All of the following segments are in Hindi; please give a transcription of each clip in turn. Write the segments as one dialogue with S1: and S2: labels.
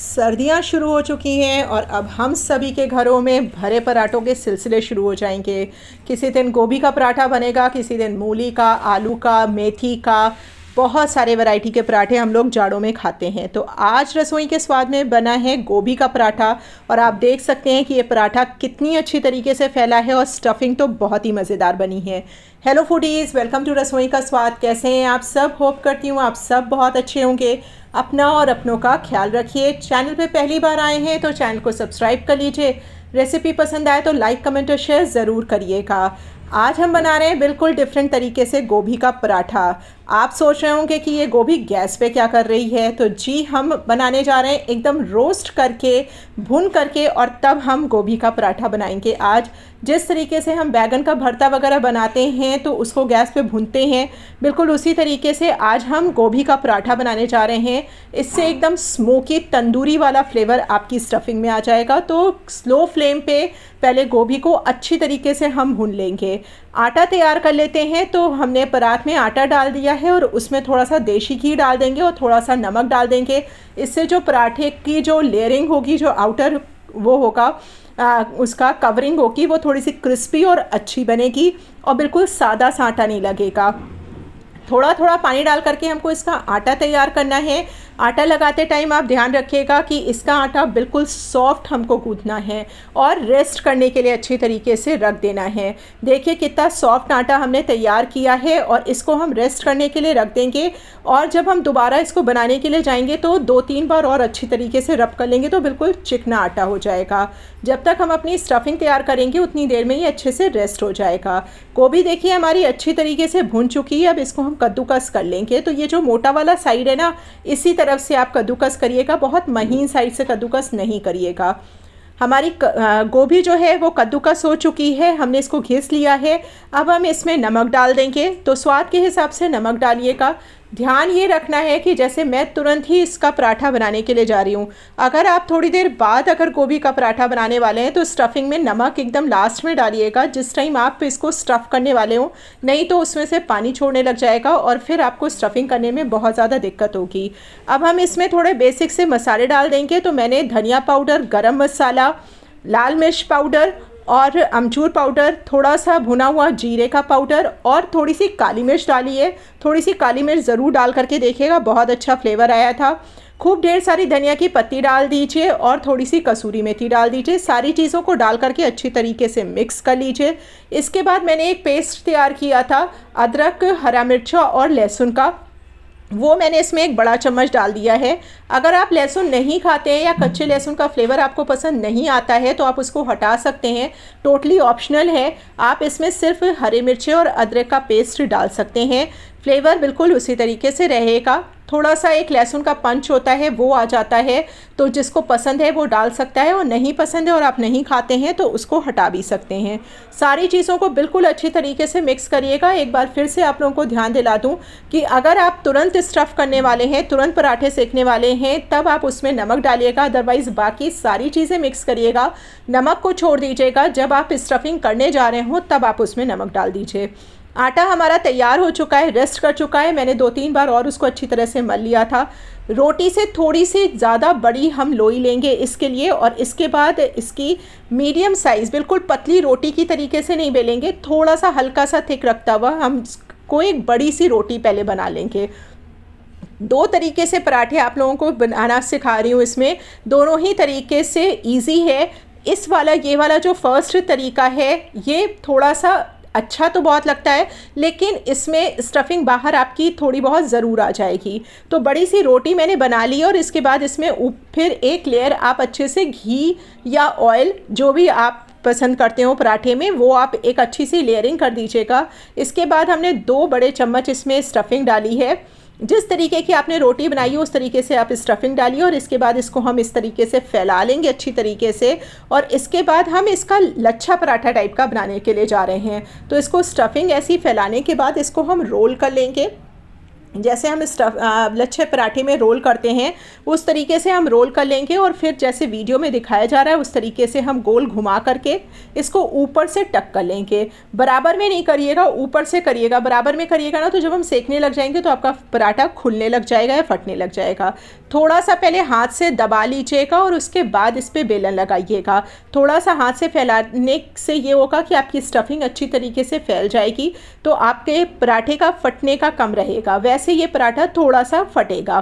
S1: सर्दियां शुरू हो चुकी हैं और अब हम सभी के घरों में भरे पराठों के सिलसिले शुरू हो जाएंगे किसी दिन गोभी का पराठा बनेगा किसी दिन मूली का आलू का मेथी का बहुत सारे वैरायटी के पराठे हम लोग जाड़ों में खाते हैं तो आज रसोई के स्वाद में बना है गोभी का पराठा और आप देख सकते हैं कि ये पराठा कितनी अच्छी तरीके से फैला है और स्टफिंग तो बहुत ही मज़ेदार बनी है हेलो फूडीज़ वेलकम टू रसोई का स्वाद कैसे हैं आप सब होप करती हूँ आप सब बहुत अच्छे होंगे अपना और अपनों का ख्याल रखिए चैनल पर पहली बार आए हैं तो चैनल को सब्सक्राइब कर लीजिए रेसिपी पसंद आए तो लाइक कमेंट और शेयर ज़रूर करिएगा आज हम बना रहे हैं बिल्कुल डिफरेंट तरीके से गोभी का पराठा आप सोच रहे होंगे कि ये गोभी गैस पे क्या कर रही है तो जी हम बनाने जा रहे हैं एकदम रोस्ट करके भून करके और तब हम गोभी का पराठा बनाएंगे आज जिस तरीके से हम बैगन का भरता वगैरह बनाते हैं तो उसको गैस पे भूनते हैं बिल्कुल उसी तरीके से आज हम गोभी का पराठा बनाने जा रहे हैं इससे एकदम स्मोकी तंदूरी वाला फ्लेवर आपकी स्टफिंग में आ जाएगा तो स्लो फ्लेम पे पहले गोभी को अच्छी तरीके से हम भून लेंगे आटा तैयार कर लेते हैं तो हमने परात में आटा डाल दिया है और उसमें थोड़ा सा देशी घी डाल देंगे और थोड़ा सा नमक डाल देंगे इससे जो पराठे की जो लेयरिंग होगी जो आउटर वो होगा आ, उसका कवरिंग होगी वो थोड़ी सी क्रिस्पी और अच्छी बनेगी और बिल्कुल सादा सा आटा नहीं लगेगा थोड़ा थोड़ा पानी डाल करके हमको इसका आटा तैयार करना है आटा लगाते टाइम आप ध्यान रखिएगा कि इसका आटा बिल्कुल सॉफ्ट हमको गूँथना है और रेस्ट करने के लिए अच्छी तरीके से रख देना है देखिए कितना सॉफ्ट आटा हमने तैयार किया है और इसको हम रेस्ट करने के लिए रख देंगे और जब हम दोबारा इसको बनाने के लिए जाएंगे तो दो तीन बार और अच्छी तरीके से रब कर लेंगे तो बिल्कुल चिकना आटा हो जाएगा जब तक हम अपनी स्टफिंग तैयार करेंगे उतनी देर में ही अच्छे से रेस्ट हो जाएगा गोभी देखिए हमारी अच्छी तरीके से भून चुकी है अब इसको हम कद्दूकस कर लेंगे तो ये जो मोटा वाला साइड है ना इसी तरह तरफ से आप कद्दूकस करिएगा बहुत महीन साइड से कद्दूकस नहीं करिएगा हमारी गोभी जो है वो कद्दूकस हो चुकी है हमने इसको घिस लिया है अब हम इसमें नमक डाल देंगे तो स्वाद के हिसाब से नमक डालिएगा ध्यान ये रखना है कि जैसे मैं तुरंत ही इसका पराठा बनाने के लिए जा रही हूँ अगर आप थोड़ी देर बाद अगर गोभी का पराठा बनाने वाले हैं तो स्टफ़िंग में नमक एकदम लास्ट में डालिएगा जिस टाइम आप इसको स्टफ़ करने वाले हों नहीं तो उसमें से पानी छोड़ने लग जाएगा और फिर आपको स्टफ़िंग करने में बहुत ज़्यादा दिक्कत होगी अब हम इसमें थोड़े बेसिक से मसाले डाल देंगे तो मैंने धनिया पाउडर गर्म मसाला लाल मिर्च पाउडर और अमचूर पाउडर थोड़ा सा भुना हुआ जीरे का पाउडर और थोड़ी सी काली मिर्च डाली है थोड़ी सी काली मिर्च ज़रूर डाल करके देखिएगा बहुत अच्छा फ्लेवर आया था खूब ढेर सारी धनिया की पत्ती डाल दीजिए और थोड़ी सी कसूरी मेथी डाल दीजिए सारी चीज़ों को डाल करके अच्छी तरीके से मिक्स कर लीजिए इसके बाद मैंने एक पेस्ट तैयार किया था अदरक हरा मिर्चा और लहसुन का वो मैंने इसमें एक बड़ा चम्मच डाल दिया है अगर आप लहसुन नहीं खाते हैं या कच्चे लहसुन का फ्लेवर आपको पसंद नहीं आता है तो आप उसको हटा सकते हैं टोटली ऑप्शनल है आप इसमें सिर्फ हरी मिर्चे और अदरक का पेस्ट डाल सकते हैं फ्लेवर बिल्कुल उसी तरीके से रहेगा थोड़ा सा एक लहसुन का पंच होता है वो आ जाता है तो जिसको पसंद है वो डाल सकता है और नहीं पसंद है और आप नहीं खाते हैं तो उसको हटा भी सकते हैं सारी चीज़ों को बिल्कुल अच्छी तरीके से मिक्स करिएगा एक बार फिर से आप लोगों को ध्यान दिला दूँ कि अगर आप तुरंत स्टफ़ करने वाले हैं तुरंत पराठे सेकने वाले हैं तब आप उसमें नमक डालिएगा अदरवाइज़ बाकी सारी चीज़ें मिक्स करिएगा नमक को छोड़ दीजिएगा जब आप स्टफिंग करने जा रहे हों तब आप उसमें नमक डाल दीजिए आटा हमारा तैयार हो चुका है रेस्ट कर चुका है मैंने दो तीन बार और उसको अच्छी तरह से मल लिया था रोटी से थोड़ी सी ज़्यादा बड़ी हम लोई लेंगे इसके लिए और इसके बाद इसकी मीडियम साइज़ बिल्कुल पतली रोटी की तरीके से नहीं बेलेंगे थोड़ा सा हल्का सा थिक रखता हुआ हम को एक बड़ी सी रोटी पहले बना लेंगे दो तरीके से पराठे आप लोगों को बनाना सिखा रही हूँ इसमें दोनों ही तरीके से ईजी है इस वाला ये वाला जो फर्स्ट तरीका है ये थोड़ा सा अच्छा तो बहुत लगता है लेकिन इसमें स्टफिंग बाहर आपकी थोड़ी बहुत ज़रूर आ जाएगी तो बड़ी सी रोटी मैंने बना ली और इसके बाद इसमें फिर एक लेयर आप अच्छे से घी या ऑयल जो भी आप पसंद करते हो पराठे में वो आप एक अच्छी सी लेयरिंग कर दीजिएगा इसके बाद हमने दो बड़े चम्मच इसमें स्टफिंग डाली है जिस तरीके की आपने रोटी बनाई हो उस तरीके से आप स्टफिंग डालिए और इसके बाद इसको हम इस तरीके से फैला लेंगे अच्छी तरीके से और इसके बाद हम इसका लच्छा पराठा टाइप का बनाने के लिए जा रहे हैं तो इसको स्टफिंग ऐसी फैलाने के बाद इसको हम रोल कर लेंगे जैसे हम स्टफ लच्छे पराठे में रोल करते हैं उस तरीके से हम रोल कर लेंगे और फिर जैसे वीडियो में दिखाया जा रहा है उस तरीके से हम गोल घुमा करके इसको ऊपर से टक कर लेंगे बराबर में नहीं करिएगा ऊपर से करिएगा बराबर में करिएगा ना तो जब हम सेकने लग जाएंगे तो आपका पराठा खुलने लग जाएगा या फटने लग जाएगा थोड़ा सा पहले हाथ से दबा लीजिएगा और उसके बाद इस पर बेलन लगाइएगा थोड़ा सा हाथ से फैलाने से ये होगा कि आपकी स्टफिंग अच्छी तरीके से फैल जाएगी तो आपके पराठे का फटने का कम रहेगा वैसे से ये पराठा थोड़ा सा फटेगा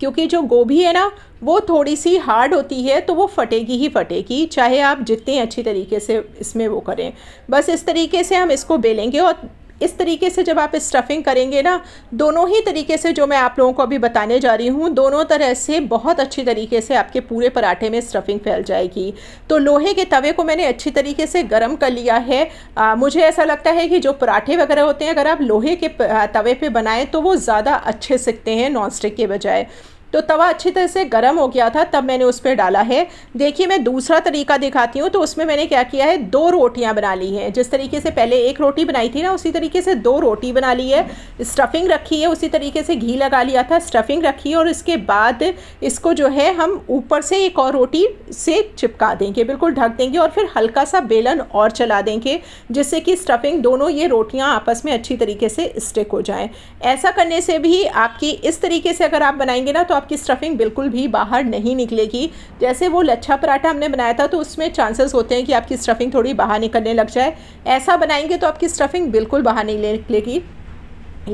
S1: क्योंकि जो गोभी है ना वो थोड़ी सी हार्ड होती है तो वो फटेगी ही फटेगी चाहे आप जितने अच्छी तरीके से इसमें वो करें बस इस तरीके से हम इसको बेलेंगे और इस तरीके से जब आप स्टफ़िंग करेंगे ना दोनों ही तरीके से जो मैं आप लोगों को अभी बताने जा रही हूँ दोनों तरह से बहुत अच्छी तरीके से आपके पूरे पराठे में स्टफ़िंग फैल जाएगी तो लोहे के तवे को मैंने अच्छी तरीके से गर्म कर लिया है आ, मुझे ऐसा लगता है कि जो पराठे वगैरह होते हैं अगर आप लोहे के तवे पर बनाएँ तो वो ज़्यादा अच्छे सीखते हैं नॉन स्टिक के बजाय तो तवा अच्छी तरह से गर्म हो गया था तब मैंने उस पर डाला है देखिए मैं दूसरा तरीका दिखाती हूँ तो उसमें मैंने क्या किया है दो रोटियाँ बना ली हैं जिस तरीके से पहले एक रोटी बनाई थी ना उसी तरीके से दो रोटी बना ली है स्टफिंग रखी है उसी तरीके से घी लगा लिया था स्टफिंग रखी है और इसके बाद इसको जो है हम ऊपर से एक और रोटी से चिपका देंगे बिल्कुल ढक देंगे और फिर हल्का सा बेलन और चला देंगे जिससे कि स्टफिंग दोनों ये रोटियाँ आपस में अच्छी तरीके से स्टिक हो जाएँ ऐसा करने से भी आपकी इस तरीके से अगर आप बनाएंगे ना तो आपकी स्टफिंग बिल्कुल भी बाहर नहीं निकलेगी जैसे वो लच्छा पराठा हमने बनाया था तो उसमें चांसेस होते हैं कि आपकी स्टफिंग थोड़ी बाहर निकलने लग जाए ऐसा बनाएंगे तो आपकी स्टफिंग बिल्कुल बाहर नहीं निकलेगी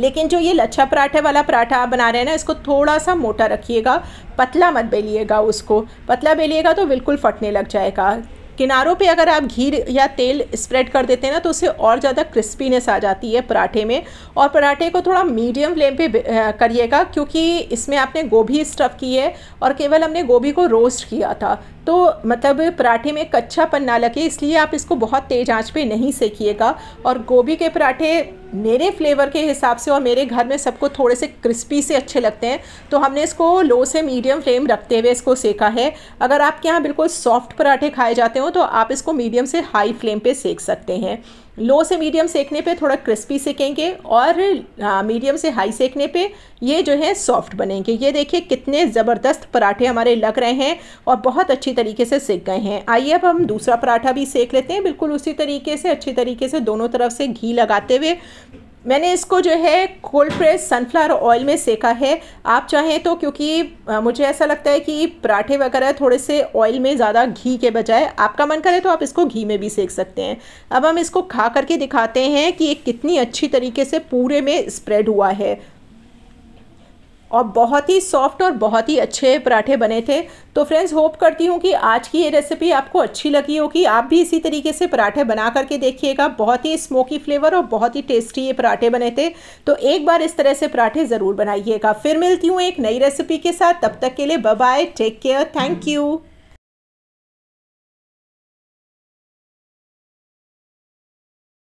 S1: लेकिन जो ये लच्छा पराठे वाला पराठा आप बना रहे हैं ना इसको थोड़ा सा मोटा रखिएगा पतला मत बेलिएगा उसको पतला बेलिएगा तो बिल्कुल फटने लग जाएगा किनारों पे अगर आप घी या तेल स्प्रेड कर देते हैं ना तो उससे और ज़्यादा क्रिस्पीनेस आ जाती है पराठे में और पराठे को थोड़ा मीडियम फ्लेम पे करिएगा क्योंकि इसमें आपने गोभी स्टफ़ की है और केवल हमने गोभी को रोस्ट किया था तो मतलब पराठे में कच्चापन ना लगे इसलिए आप इसको बहुत तेज़ आंच पे नहीं सेकिएगा और गोभी के पराठे मेरे फ्लेवर के हिसाब से और मेरे घर में सबको थोड़े से क्रिस्पी से अच्छे लगते हैं तो हमने इसको लो से मीडियम फ्लेम रखते हुए इसको सेका है अगर आपके यहाँ बिल्कुल सॉफ्ट पराठे खाए जाते हो तो आप इसको मीडियम से हाई फ्लेम पे सेक सकते हैं लो से मीडियम सेकने पे थोड़ा क्रिस्पी सेकेंगे और मीडियम से हाई सेकने पे ये जो है सॉफ्ट बनेंगे ये देखिए कितने ज़बरदस्त पराठे हमारे लग रहे हैं और बहुत अच्छी तरीके से सेक गए हैं आइए अब हम दूसरा पराठा भी सेक लेते हैं बिल्कुल उसी तरीके से अच्छी तरीके से दोनों तरफ से घी लगाते हुए मैंने इसको जो है कोल्ड प्रेस सनफ्लावर ऑयल में सेका है आप चाहें तो क्योंकि मुझे ऐसा लगता है कि पराठे वगैरह थोड़े से ऑयल में ज़्यादा घी के बजाय आपका मन करे तो आप इसको घी में भी सेक सकते हैं अब हम इसको खा करके दिखाते हैं कि ये कितनी अच्छी तरीके से पूरे में स्प्रेड हुआ है और बहुत ही सॉफ्ट और बहुत ही अच्छे पराठे बने थे तो फ्रेंड्स होप करती हूँ कि आज की ये रेसिपी आपको अच्छी लगी होगी आप भी इसी तरीके से पराठे बना करके देखिएगा बहुत ही स्मोकी फ्लेवर और बहुत ही टेस्टी ये पराठे बने थे तो एक बार इस तरह से पराठे ज़रूर बनाइएगा फिर मिलती हूँ एक नई रेसिपी के साथ तब तक के लिए bye take care thank you